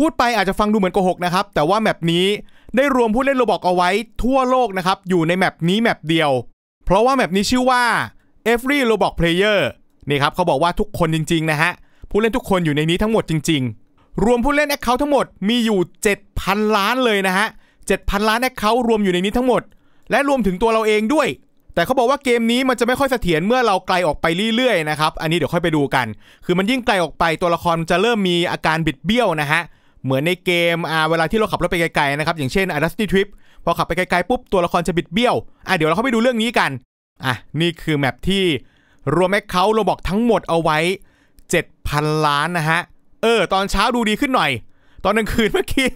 พูดไปอาจจะฟังดูเหมือนโกหกนะครับแต่ว่าแมปนี้ได้รวมผู้เล่นโรบอกเอาไว้ทั่วโลกนะครับอยู่ในแมปนี้แมปเดียว เพราะว่าแมปนี้ชื่อว่า every roblox player นี่ครับเขาบอกว่าทุกคนจริงๆนะฮะผู้เล่นทุกคนอยู่ในนี้ทั้งหมดจริงๆ รวมผู้เล่นแอคเคาท์ทั้งหมดมีอยู่ 7,000 ล้านเลยนะฮะ7,000 ล้านแอคเคาท์รวมอยู่ในนี้ทั้งหมด และรวมถึงตัวเราเองด้วย แต่เขาบอกว่าเกมนี้มันจะไม่ค่อยเสถียรเมื่อเราไกลออกไปเรื่อยๆนะครับอันนี้เดี๋ยวค่อยไปดูกัน คือมันยิ่งไกลออกไปตัวละครจะเริ่มมีอาการบิดเบี้ยวนะฮะเหมือนในเกมอ่าเวลาที่เราขับรถไปไกลๆนะครับ อย่างเช่น a d a s t y Trip พอขับไปไกลๆปุ๊บ ตัวละครจะบิดเบี้ยวอ่ะเดี๋ยวเราเข้าไปดูเรื่องนี้กัน อ่ะนี่คือแมปที่ รวมแอคเคาท์ารบอกทั้งหมดเอาไว้ 7,000 ล้านนะฮะ เออ ตอนเช้าดูดีขึ้นหน่อย ตอนกลางคืนเมื่อกี้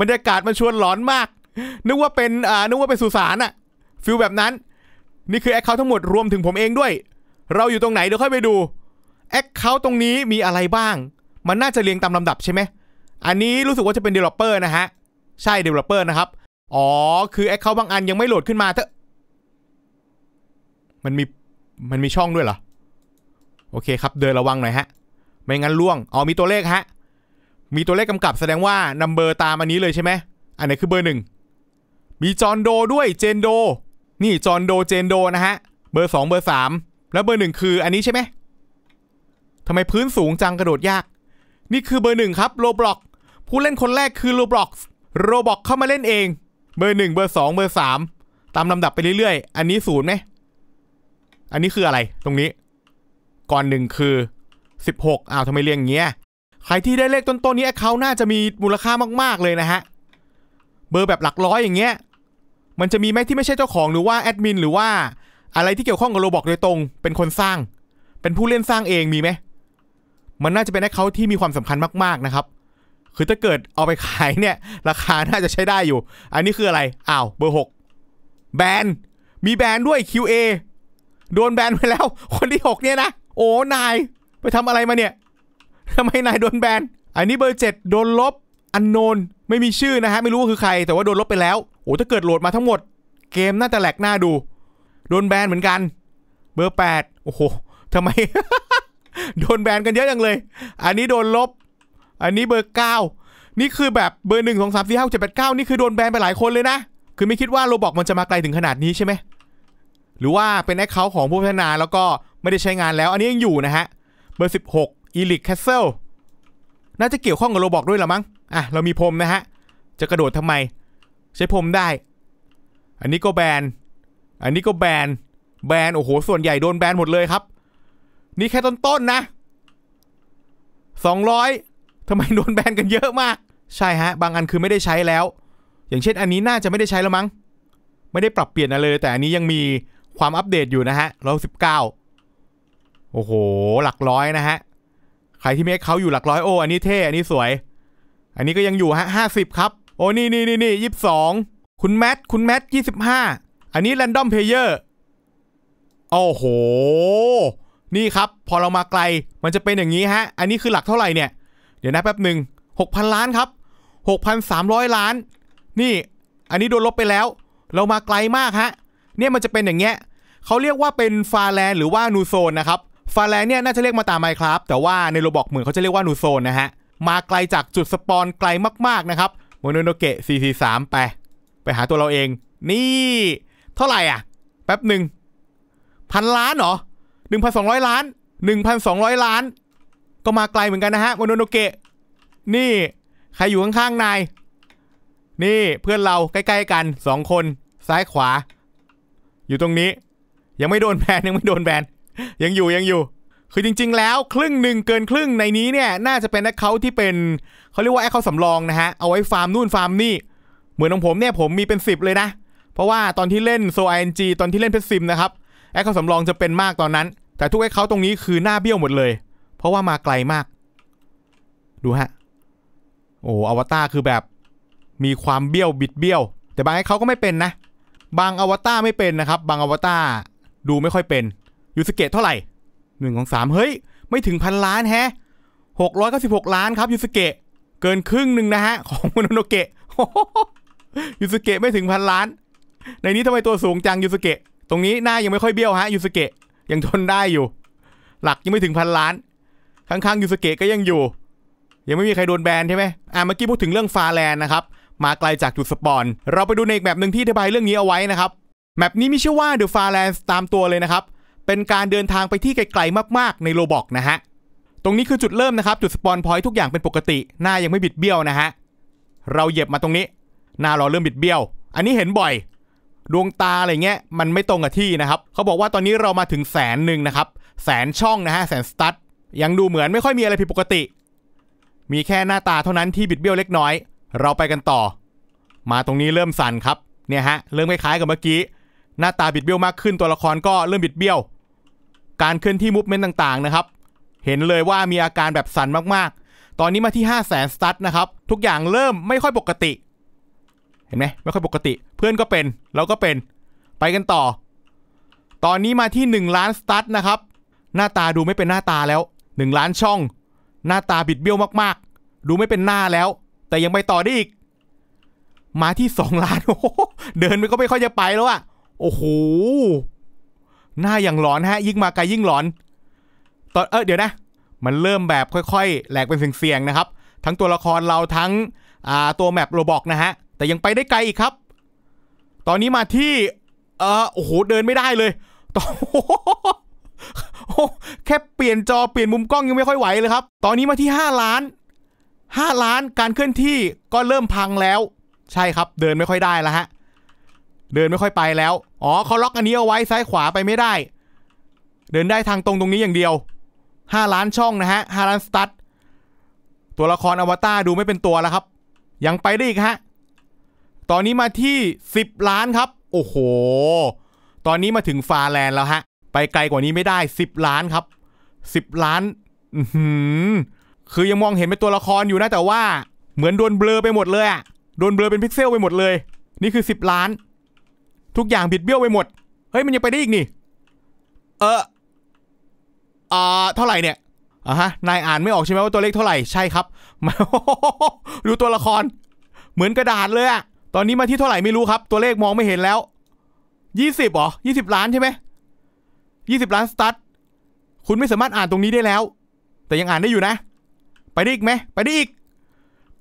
บรรยากาศมันชวนหลอนมาก นึกว่าเป็นอ่านึกว่าเป็นสุสานอะฟิลแบบนั้น นี่คือแอคเคาท์ทั้งหมดรวมถึงผมเองด้วย เราอยู่ตรงไหนเดี๋ยวค่อยไปดูแอคเคาท์ตรงนี้มีอะไรบ้าง มันน่าจะเรียงตามลำดับใช่ไหมอันนี้รู้สึกว่าจะเป็น developer นะฮะ ใช่ developer นะครับ อ๋อคืออคเคาท์บางอันยังไม่โหลดขึ้นมาเถอะ มันมีมันมีช่องด้วยเหรอ โอเคครับ เดินระวังหน่อยฮะ ไม่งั้นล่วง อ๋อมีตัวเลขฮะ มีตัวเลขกำกับแสดงว่านมเบอร์ตามอันนี้เลยใช่ไหมอันไหนคือเบอร์หนึ่ง มีจอนโดด้วยเจนโดนี่จอนโดเจนโดนะฮะเบอร์สองเบอร์สามแล้วเบอร์หนึ่งคืออันนี้ใช่ไหมทำไมพื้นสูงจังกระโดดยาก นี่คือเบอร์หนึ่งครับโลบล็อกผู้เล่นคนแรกคือโรบ็อกโรบ็อกเข้ามาเล่นเอง เบอร์หนึ่งเบอร์สองเบอร์สามตามลำดับไปเรื่อยๆ อันนี้ศูนย์ไหมอันนี้คืออะไรตรงนี้ ก่อนหนึ่งคือสิบหกอ้าวทำไมเรียงเงี้ยใครที่ได้เลขต้นๆนี้เขาน่าจะมีมูลค่ามากๆเลยนะฮะ เบอร์แบบหลักร้อยอย่างเงี้ย มันจะมีไหมที่ไม่ใช่เจ้าของหรือว่าแอดมินหรือว่าอะไรที่เกี่ยวข้องกับโรบอกโดยตรงเป็นคนสร้าง เป็นผู้เล่นสร้างเองมีไหมมันน่าจะเป็นแอคเคาท์ที่มีความสำคัญมากๆนะครับคือถ้าเกิดเอาไปขายเนี่ยราคาน่าจะใช้ได้อยู่ อันนี้คืออะไรอ้าวเบอร์หกแบนมีแบนด้วย QA โดนแบนไปแล้วคนที่หกเนี่ยนะ โอ้นายไปทำอะไรมาเนี่ยทำไมนายโดนแบนอันนี้เบอร์เจ็ดโดนลบ อันโนน ไม่มีชื่อนะฮะไม่รู้ว่าคือใคร แต่ว่าโดนลบไปแล้วโอ้ถ้าเกิดโหลดมาทั้งหมด เกมน่าจะแหลกหน้าดูโดนแบนเหมือนกันเบอร์แปดโอ้โหทำไม โดนแบนกันเยอะจังเลย อันนี้โดนลบอันนี้เบอร์เก้านี่คือแบบเบอร์หนึ่งสองสามสี่ห้าเจ็ดแปดเก้านี่คือโดนแบนไปหลายคนเลยนะ คือไม่คิดว่าโรบอกมันจะมาไกลถึงขนาดนี้ใช่ไหมหรือว่าเป็นแอคเคาท์ของผู้พัฒนาแล้วก็ไม่ได้ใช้งานแล้ว อันนี้ยังอยู่นะฮะ เบอร์สิบหกอีลิกแคสเซิลน่าจะเกี่ยวข้องกับโรบอกด้วยหรือมั้ง อ่ะ เรามีพรมนะฮะ จะกระโดดทำไม ใช้พรมได้ อันนี้ก็แบน อันนี้ก็แบน แบน โอ้โห ส่วนใหญ่โดนแบนหมดเลยครับ นี่แค่ต้นๆนนะสองร้อยทำไมโดนแบนกันเยอะมาก ใช่ฮะ บางอันคือไม่ได้ใช้แล้ว อย่างเช่นอันนี้น่าจะไม่ได้ใช้แล้วมั้ง ไม่ได้ปรับเปลี่ยนอะไรเลย แต่อันนี้ยังมีความอัปเดตอยู่นะฮะร้อยสิบเก้า โอ้โห หลักร้อยนะฮะ ใครที่เมคเขาอยู่หลักร้อยโอ้ อันนี้เท่ อันนี้สวย อันนี้ก็ยังอยู่ฮะ ห้าสิบครับ โอ้นี่นี่นี่นี่ยี่สิบสอง คุณ แมท คุณแมทยี่สิบห้า อันนี้แรนดอมเพลเยอร์ โอ้โห นี่ครับ พอเรามาไกล มันจะเป็นอย่างนี้ฮะ อันนี้คือหลักเท่าไหร่เนี่ยเดี๋ยวนะแป๊บหนึ่งหกพันล้านครับหกพันสามร้อยล้าน นี่ อันนี้โดนลบไปแล้ว เรามาไกลมากฮะ เนี่ยมันจะเป็นอย่างเงี้ยเขาเรียกว่าเป็นฟาแลนหรือว่านูโซนนะครับ ฟาแลนเนี่ยน่าจะเรียกมาตามไมครับ แต่ว่าในโลบอกเหมือนเขาจะเรียกว่านูโซนนะฮะ มาไกลจากจุดสปอนไกลมาก ๆ นะครับโมโนโนเกะ443 ไป ไปหาตัวเราเอง นี่ เท่าไหร่อ่ะ แป๊บหนึ่งพันล้านเหรอหนึ่งพัสอร้อยล้านหนึ่งพันสองร้อยล้านก็มาไกลเหมือนกันนะฮะโมโนโนเกะ นี่ ใครอยู่ข้างๆนาย นี่ เพื่อนเรา ใกล้ๆกันสองคน ซ้ายขวา อยู่ตรงนี้ ยังไม่โดนแบนยังไม่โดนแบนยังอยู่ ยังอยู่ คือจริงๆแล้วครึ่งหนึ่งเกินครึ่งในนี้เนี่ย น่าจะเป็นแอคเคาท์ที่เป็นเขาเรียกว่าแอคเคาท์สำรองนะฮะ เอาไว้ฟาร์มนู่นฟาร์มนี่ เหมือนของผมเนี่ยผมมีเป็น 10 เลยนะ เพราะว่าตอนที่เล่นโซไอเอ็นจีตอนที่เล่นเพชรซิมนะครับแอคเคาท์สำรองจะเป็นมากตอนนั้น แต่ทุกแอคเคาท์ตรงนี้คือหน้าเบี้ยวหมดเลยเพราะว่ามาไกลมาก ดูฮะ โอ้ อวตารคือแบบ มีความเบี้ยวบิดเบี้ยว แต่บางเขาก็ไม่เป็นนะ บางอวตารไม่เป็นนะครับ บางอวตารดูไม่ค่อยเป็น ยูสเกตเท่าไหร่ หนึ่งของสามเฮ้ย ไม่ถึงพันล้านแฮะหกร้อยเก้าสิบหกล้านครับยูสเกะเกินครึ่งหนึ่งนะฮะ ของมโนโนเกะยูสเกะไม่ถึงพันล้าน ในนี้ทำไมตัวสูงจังยูสเกะ ตรงนี้หน้ายังไม่ค่อยเบี้ยวฮะยูสเกะยังทนได้อยู่ หลักยังไม่ถึงพันล้านข้างๆยูสเกะก็ยังอยู่ ยังไม่มีใครโดนแบนใช่ไหม อ่าเมื่อกี้พูดถึงเรื่องฟาแลนนะครับ มาไกลจากจุดสปอนเราไปดูในอีกแบบหนึ่งที่อธิบายเรื่องนี้เอาไว้นะครับ แมปนี้มีชื่อว่าเดอะฟาแลนตามตัวเลยนะครับ เป็นการเดินทางไปที่ไกล ๆมากๆในโลบอกนะฮะ ตรงนี้คือจุดเริ่มนะครับ จุดสปอนพอยทุกอย่างเป็นปกติ หน้ายังไม่บิดเบี้ยวนะฮะเราเหยียบมาตรงนี้หน้าเราเริ่มบิดเบี้ยว อันนี้เห็นบ่อยดวงตาอะไรเงี้ยมันไม่ตรงกับที่นะครับเขาบอกว่าตอนนี้เรามาถึงแสนหนึ่งนะครับแสนช่องนะฮะแสนสตั๊ดยังดูเหมือนไม่ค่อยมีอะไรผิดปกติ มีแค่หน้าตาเท่านั้นที่บิดเบี้ยวเล็กน้อย เราไปกันต่อ มาตรงนี้เริ่มสั่นครับ เนี่ยฮะ เริ่มคล้ายๆกับเมื่อกี้ หน้าตาบิดเบี้ยวมากขึ้นตัวละครก็เริ่มบิดเบี้ยว การเคลื่อนที่มูฟเมนต์ต่างๆนะครับ เห็นเลยว่ามีอาการแบบสั่นมากๆ ตอนนี้มาที่ 5 0 0 0 0 0 สตั๊ดนะครับ ทุกอย่างเริ่มไม่ค่อยปกติ เห็นไหมไม่ค่อยปกติเพื่อนก็เป็นเราก็เป็น ไปกันต่อ ตอนนี้มาที่ 1 ล้านสตั๊ดนะครับ หน้าตาดูไม่เป็นหน้าตาแล้ว1ล้านช่อง หน้าตาบิดเบี้ยวมากๆ ดูไม่เป็นหน้าแล้ว แต่ยังไปต่อได้อีก มาที่ 2 ล้านโอ้เดินมันก็ไม่ค่อยจะไปแล้วอะโอ้โหหน้าอย่างหลอนฮะ ยิ่งมาไกลยิ่งหลอนตอนเออเดี๋ยวนะ มันเริ่มแบบค่อยๆ แหลกเป็นเสียงๆนะครับ ทั้งตัวละครเราทั้งตัวแมปโรบอกนะฮะ แต่ยังไปได้ไกลอีกครับ ตอนนี้มาที่เออโอ้โหเดินไม่ได้เลยตแค่เปลี่ยนจอเปลี่ยนมุมกล้องยังไม่ค่อยไหวเลยครับ ตอนนี้มาที่5ล้าน 5 ล้านการเคลื่อนที่ก็เริ่มพังแล้ว ใช่ครับ เดินไม่ค่อยได้แล้วฮะเดินไม่ค่อยไปแล้ว อ๋อเขาล็อกอันนี้เอาไว้ซ้ายขวาไปไม่ได้ เดินได้ทางตรงตรงนี้อย่างเดียว5ล้านช่องนะฮะ5ล้านสตัทตัวละครอวตารดูไม่เป็นตัวแล้วครับ ยังไปได้อีกฮะ ตอนนี้มาที่10ล้านครับ โอ้โห ตอนนี้มาถึงฟาแลนด์แล้วฮะ ไปไกลกว่านี้ไม่ได้10ล้านครับสิบล้านคือยังมองเห็นเป็นตัวละครอยู่นะแต่ว่า เหมือนโดนเบลอไปหมดเลยอะโดนเบลอเป็นพิกเซลไปหมดเลย นี่คือสิบล้าน ทุกอย่างบิดเบี้ยวไปหมด เฮ้ยมันยังไปได้อีกนี่ เอออ่าเท่าไหร่เนี่ยอ่ะฮะ นายอ่านไม่ออกใช่ไหมว่าตัวเลขเท่าไหร่ ใช่ครับมาดูตัวละคร เหมือนกระดาษเลยอะตอนนี้มาที่เท่าไหร่ไม่รู้ครับ ตัวเลขมองไม่เห็นแล้ว ยี่สิบหรอยี่สิบล้านใช่ไหม ยี่สิบล้านสตาร์ทคุณไม่สามารถอ่านตรงนี้ได้แล้ว แต่ยังอ่านได้อยู่นะ ไปได้อีกไหมไปได้อีก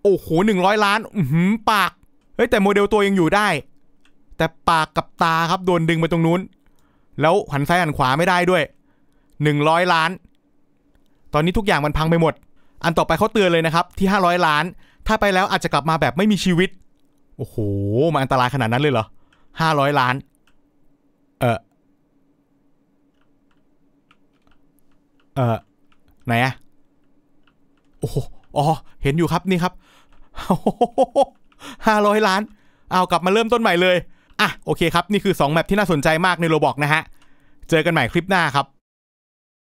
โอ้โหหนึ่งร้อยล้านอืมปากเฮ้ย แต่โมเดลตัวยังอยู่ได้ แต่ปากกับตาครับโดนดึงไปตรงนู้นแล้วหันซ้ายหันขวาไม่ได้ด้วยหนึ่งร้อยล้าน ตอนนี้ทุกอย่างมันพังไปหมด อันต่อไปเขาเตือนเลยนะครับที่ห้าร้อยล้าน ถ้าไปแล้วอาจจะกลับมาแบบไม่มีชีวิตโอ้โหมันอันตรายขนาดนั้นเลยเหรอห้าร้อยล้านเออไหนอะโอ้อ๋อเห็นอยู่ครับนี่ครับห้าร้อยล้าน เอากลับมาเริ่มต้นใหม่เลย อ่ะโอเคครับ นี่คือ 2 แมปที่น่าสนใจมากในโรบอกนะฮะ เจอกันใหม่คลิปหน้าครับ